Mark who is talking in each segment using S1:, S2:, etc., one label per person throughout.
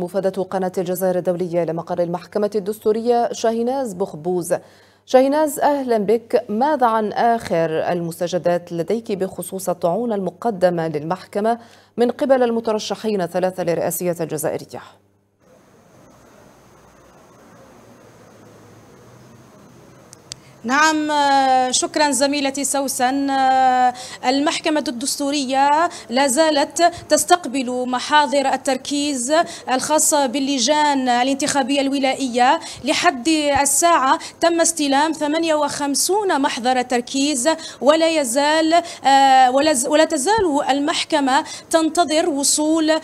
S1: مفادة قناة الجزائر الدولية لمقر المحكمة الدستورية شاهيناز بخبوز شاهيناز أهلا بك ماذا عن آخر المستجدات لديك بخصوص الطعون المقدمة للمحكمة من قبل المترشحين الثلاثة لرئاسية الجزائرية؟
S2: نعم آه، شكرا زميلتي سوسن آه، المحكمة الدستورية لا زالت تستقبل محاضر التركيز الخاصة باللجان الانتخابية الولائية لحد الساعة تم استلام 58 محضر تركيز ولا يزال آه، ولا تزال المحكمة تنتظر وصول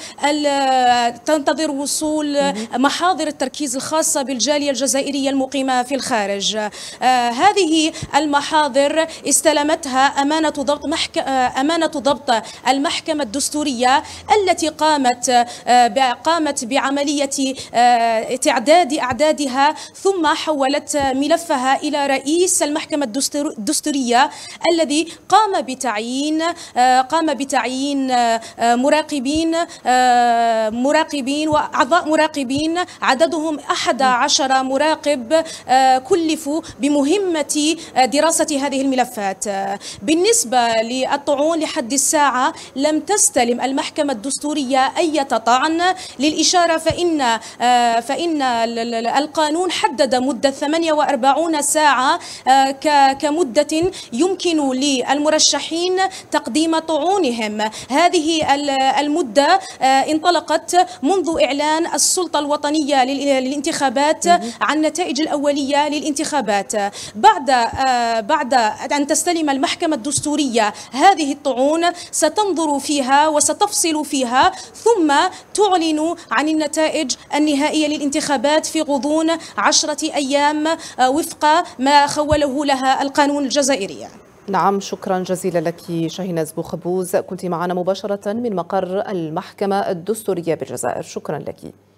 S2: تنتظر وصول محاضر التركيز الخاصة بالجالية الجزائرية المقيمة في الخارج هذا هذه المحاضر استلمتها أمانة ضبط محك... أمانة ضبط المحكمة الدستورية التي قامت آه، قامت بعملية تعداد آه، أعدادها ثم حولت ملفها إلى رئيس المحكمة الدستورية الذي قام بتعيين آه، قام بتعيين مراقبين مراقبين وأعضاء مراقبين عددهم 11 مراقب كلفوا بمهمة آه، دراسة هذه الملفات آه، بالنسبة للطعون لحد الساعة لم تستلم المحكمة الدستورية أي طعن للإشارة فإن آه، فإن القانون حدد مدة 48 ساعة كمدة يمكن للمرشحين تقديم طعونهم هذه المدة انطلقت منذ إعلان السلطة الوطنية للانتخابات عن النتائج الأولية للانتخابات بعد آه، بعد أن تستلم المحكمة الدستورية هذه الطعون ستنظر فيها وستفصل فيها ثم تعلن عن النتائج النهائية للانتخابات في غضون عشرة أيام آه، وفق ما خوله لها القانون الجزائري
S1: نعم شكرا جزيلا لك شاهيناز بوخبوز كنت معنا مباشرة من مقر المحكمة الدستورية بالجزائر شكرا لك